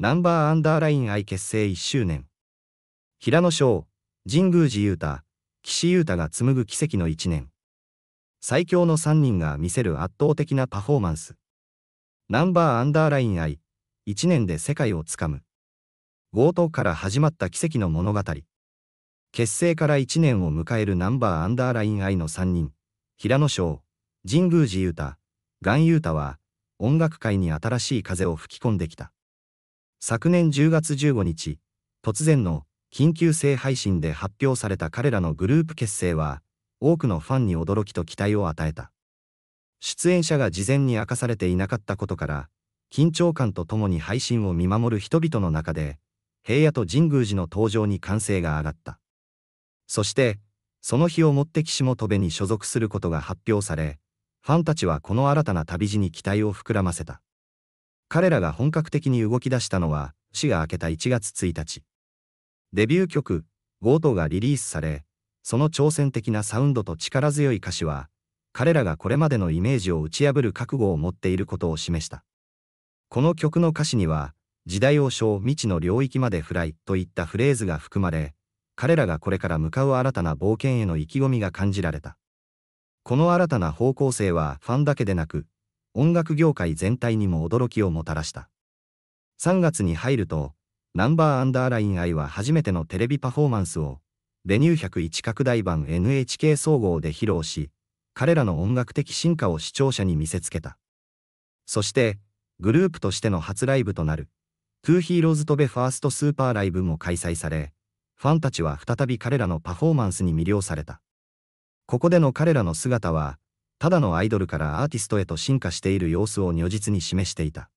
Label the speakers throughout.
Speaker 1: ナンバーアンダーライン愛結成1周年。平野翔、神宮寺勇太、岸優太が紡ぐ奇跡の1年。最強の3人が見せる圧倒的なパフォーマンス。ナンバーアンダーライン愛、1年で世界をつかむ。強盗から始まった奇跡の物語。結成から1年を迎えるナンバーアンダーライン愛の3人、平野翔、神宮寺勇太、岩優太は、音楽界に新しい風を吹き込んできた。昨年10月15日、突然の緊急性配信で発表された彼らのグループ結成は、多くのファンに驚きと期待を与えた。出演者が事前に明かされていなかったことから、緊張感とともに配信を見守る人々の中で、平野と神宮寺の登場に歓声が上がった。そして、その日をもって岸本部に所属することが発表され、ファンたちはこの新たな旅路に期待を膨らませた。彼らが本格的に動き出したのは、死が明けた1月1日。デビュー曲、ゴートがリリースされ、その挑戦的なサウンドと力強い歌詞は、彼らがこれまでのイメージを打ち破る覚悟を持っていることを示した。この曲の歌詞には、時代を称未知の領域までフライといったフレーズが含まれ、彼らがこれから向かう新たな冒険への意気込みが感じられた。この新たな方向性はファンだけでなく、音楽業界全体にも驚きをもたらした。3月に入ると、ナンバーアンダーラインイは初めてのテレビパフォーマンスを、デニュー101拡大版 NHK 総合で披露し、彼らの音楽的進化を視聴者に見せつけた。そして、グループとしての初ライブとなる、トゥーヒーローズとベファーストスーパーライブも開催され、ファンたちは再び彼らのパフォーマンスに魅了された。ここでの彼らの姿は、ただのアイドルからアーティストへと進化している様子を如実に示していた。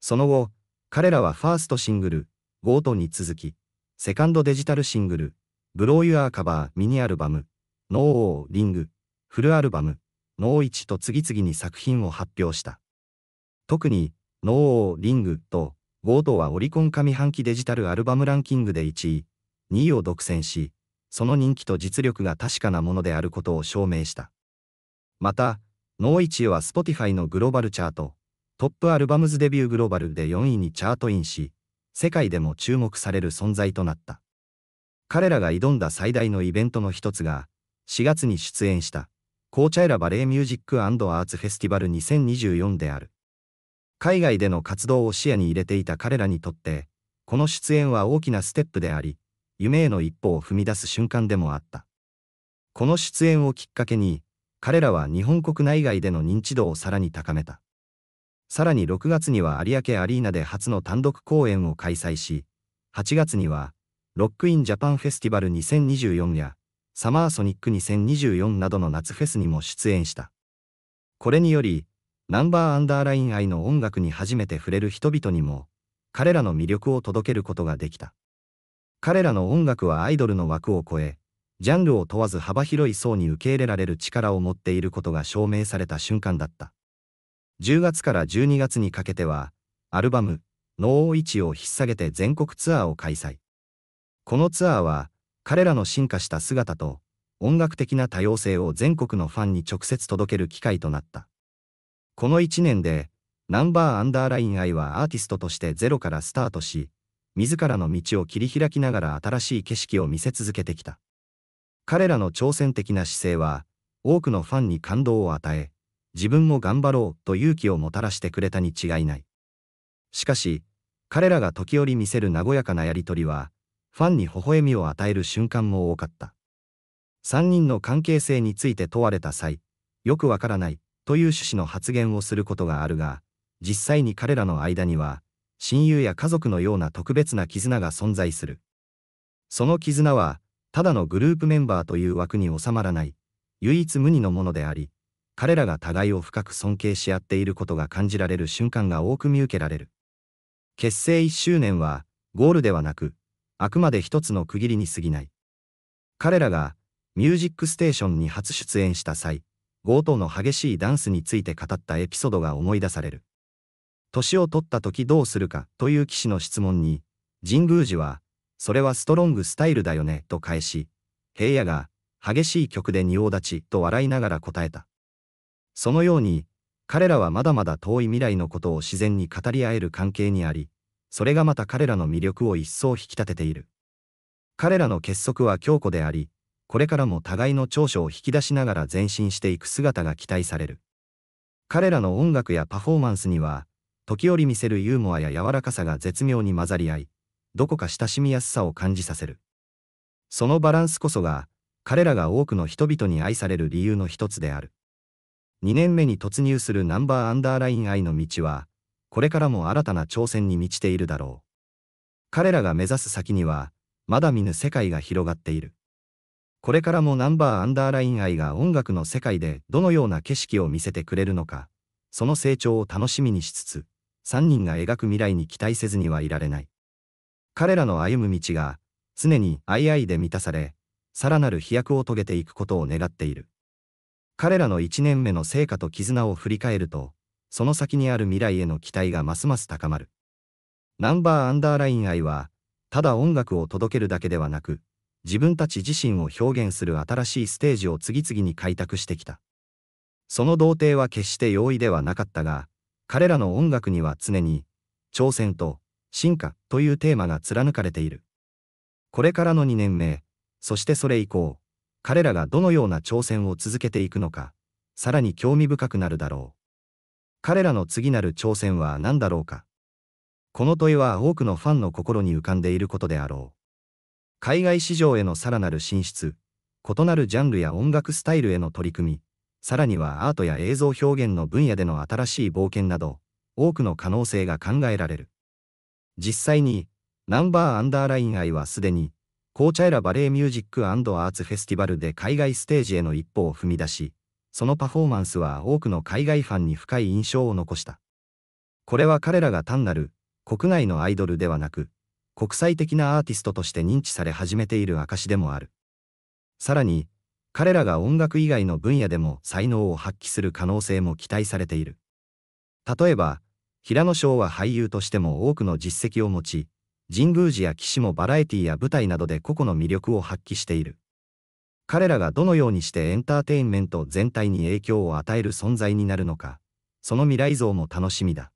Speaker 1: その後、彼らはファーストシングル、ゴートに続き、セカンドデジタルシングル、ブローユアーカバーミニアルバム、ノーオーリング、フルアルバム、ノーイチと次々に作品を発表した。特に、ノーオーリングと、ゴートはオリコン上半期デジタルアルバムランキングで1位、2位を独占し、その人気と実力が確かなものであることを証明した。また、ノーイチは Spotify のグローバルチャート、トップアルバムズデビューグローバルで4位にチャートインし、世界でも注目される存在となった。彼らが挑んだ最大のイベントの一つが、4月に出演した、コーチャイラバレーミュージックアーツフェスティバル2024である。海外での活動を視野に入れていた彼らにとって、この出演は大きなステップであり、夢への一歩を踏み出す瞬間でもあった。この出演をきっかけに、彼らは日本国内外での認知度をさらに高めた。さらに6月には有明アリーナで初の単独公演を開催し、8月には、ロックインジャパンフェスティバル2024や、サマーソニック2024などの夏フェスにも出演した。これにより、ナンバーアンダーライン愛の音楽に初めて触れる人々にも、彼らの魅力を届けることができた。彼らの音楽はアイドルの枠を超え、ジャンルを問わず幅広い層に受け入れられる力を持っていることが証明された瞬間だった。10月から12月にかけては、アルバム、ノーイチを引っ提げて全国ツアーを開催。このツアーは、彼らの進化した姿と、音楽的な多様性を全国のファンに直接届ける機会となった。この1年で、ナンバーアンダーライン愛はアーティストとしてゼロからスタートし、自らの道を切り開きながら新しい景色を見せ続けてきた。彼らの挑戦的な姿勢は、多くのファンに感動を与え、自分も頑張ろうと勇気をもたらしてくれたに違いない。しかし、彼らが時折見せる和やかなやりとりは、ファンに微笑みを与える瞬間も多かった。3人の関係性について問われた際、よくわからないという趣旨の発言をすることがあるが、実際に彼らの間には、親友や家族のような特別な絆が存在する。その絆は、ただのグループメンバーという枠に収まらない、唯一無二のものであり、彼らが互いを深く尊敬し合っていることが感じられる瞬間が多く見受けられる。結成1周年は、ゴールではなく、あくまで一つの区切りに過ぎない。彼らが、ミュージックステーションに初出演した際、強盗の激しいダンスについて語ったエピソードが思い出される。年を取った時どうするかという騎士の質問に、神宮寺は、それはストロングスタイルだよね、と返し、平野が、激しい曲で仁王立ち、と笑いながら答えた。そのように、彼らはまだまだ遠い未来のことを自然に語り合える関係にあり、それがまた彼らの魅力を一層引き立てている。彼らの結束は強固であり、これからも互いの長所を引き出しながら前進していく姿が期待される。彼らの音楽やパフォーマンスには、時折見せるユーモアや柔らかさが絶妙に混ざり合い、どこか親しみやすさを感じさせる。そのバランスこそが、彼らが多くの人々に愛される理由の一つである。2年目に突入するナンバーアンダーライン愛の道は、これからも新たな挑戦に満ちているだろう。彼らが目指す先には、まだ見ぬ世界が広がっている。これからもナンバーアンダーライン愛が音楽の世界でどのような景色を見せてくれるのか、その成長を楽しみにしつつ、3人が描く未来に期待せずにはいられない。彼らの歩む道が、常に相合で満たされ、さらなる飛躍を遂げていくことを願っている。彼らの1年目の成果と絆を振り返ると、その先にある未来への期待がますます高まる。ナンバーアンダーライン愛は、ただ音楽を届けるだけではなく、自分たち自身を表現する新しいステージを次々に開拓してきた。その童貞は決して容易ではなかったが、彼らの音楽には常に、挑戦と進化というテーマが貫かれている。これからの2年目、そしてそれ以降、彼らがどのような挑戦を続けていくのか、さらに興味深くなるだろう。彼らの次なる挑戦は何だろうか。この問いは多くのファンの心に浮かんでいることであろう。海外市場へのさらなる進出、異なるジャンルや音楽スタイルへの取り組み、さらにはアートや映像表現の分野での新しい冒険など、多くの可能性が考えられる。実際に、ナンバーアンダーライン愛はすでに、紅茶エラバレーミュージックアーツフェスティバルで海外ステージへの一歩を踏み出し、そのパフォーマンスは多くの海外ファンに深い印象を残した。これは彼らが単なる国内のアイドルではなく、国際的なアーティストとして認知され始めている証でもある。さらに、彼らが音楽以外の分野でも才能を発揮する可能性も期待されている。例えば、平野翔は俳優としても多くの実績を持ち、神宮寺や騎士もバラエティや舞台などで個々の魅力を発揮している。彼らがどのようにしてエンターテインメント全体に影響を与える存在になるのか、その未来像も楽しみだ。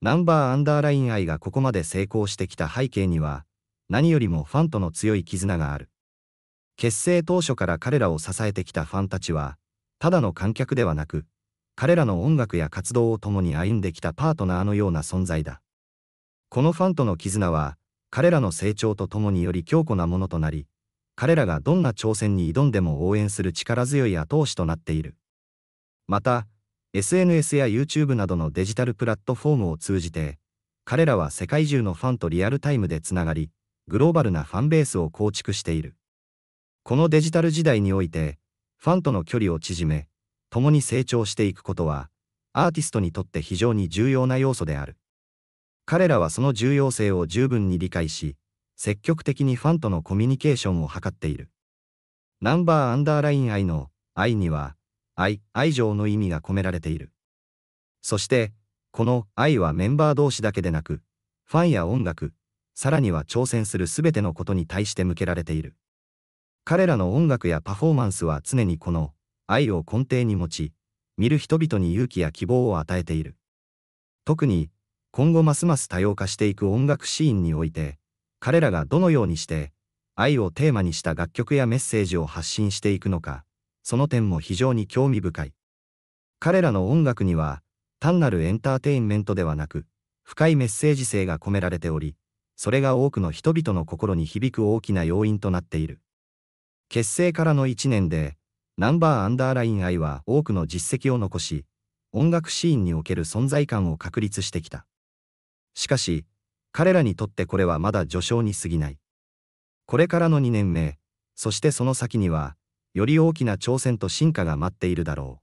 Speaker 1: ナンバーアンダーライン愛がここまで成功してきた背景には、何よりもファンとの強い絆がある。結成当初から彼らを支えてきたファンたちは、ただの観客ではなく、彼らの音楽や活動を共に歩んできたパートナーのような存在だ。このファンとの絆は、彼らの成長とともにより強固なものとなり、彼らがどんな挑戦に挑んでも応援する力強い後押しとなっている。また、SNS や YouTube などのデジタルプラットフォームを通じて、彼らは世界中のファンとリアルタイムでつながり、グローバルなファンベースを構築している。このデジタル時代において、ファンとの距離を縮め、共に成長していくことは、アーティストにとって非常に重要な要素である。彼らはその重要性を十分に理解し、積極的にファンとのコミュニケーションを図っている。ナンバーアンダーライン愛の愛には、愛、愛情の意味が込められている。そして、この愛はメンバー同士だけでなく、ファンや音楽、さらには挑戦するすべてのことに対して向けられている。彼らの音楽やパフォーマンスは常にこの愛を根底に持ち、見る人々に勇気や希望を与えている。特に、今後ますます多様化していく音楽シーンにおいて、彼らがどのようにして、愛をテーマにした楽曲やメッセージを発信していくのか、その点も非常に興味深い。彼らの音楽には、単なるエンターテインメントではなく、深いメッセージ性が込められており、それが多くの人々の心に響く大きな要因となっている。結成からの1年で、ナンバーアンダーライン I は多くの実績を残し、音楽シーンにおける存在感を確立してきた。しかし、彼らにとってこれはまだ序章に過ぎない。これからの2年目、そしてその先には、より大きな挑戦と進化が待っているだろ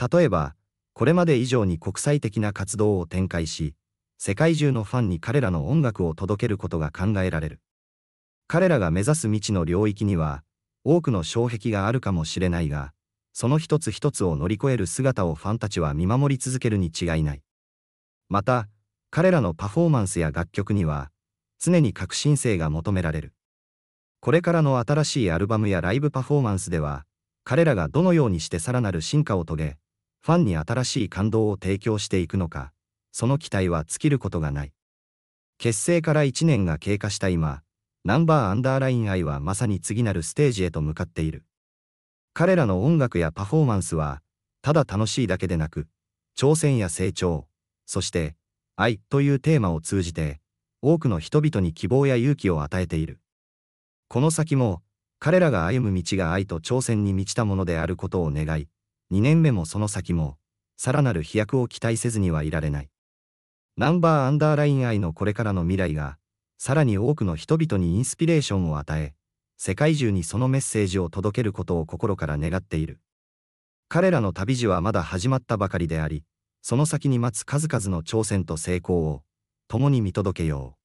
Speaker 1: う。例えば、これまで以上に国際的な活動を展開し、世界中のファンに彼らの音楽を届けることが考えられる。彼らが目指す未知の領域には、多くの障壁があるかもしれないが、その一つ一つを乗り越える姿をファンたちは見守り続けるに違いない。また、彼らのパフォーマンスや楽曲には、常に革新性が求められる。これからの新しいアルバムやライブパフォーマンスでは、彼らがどのようにしてさらなる進化を遂げ、ファンに新しい感動を提供していくのか、その期待は尽きることがない。結成から1年が経過した今、ナンバーアンダーライン愛はまさに次なるステージへと向かっている。彼らの音楽やパフォーマンスは、ただ楽しいだけでなく、挑戦や成長、そして、愛というテーマを通じて、多くの人々に希望や勇気を与えている。この先も、彼らが歩む道が愛と挑戦に満ちたものであることを願い、2年目もその先も、さらなる飛躍を期待せずにはいられない。ナンバーアンダーライン愛のこれからの未来が、さらに多くの人々にインスピレーションを与え、世界中にそのメッセージを届けることを心から願っている。彼らの旅路はまだ始まったばかりであり、その先に待つ数々の挑戦と成功を、共に見届けよう。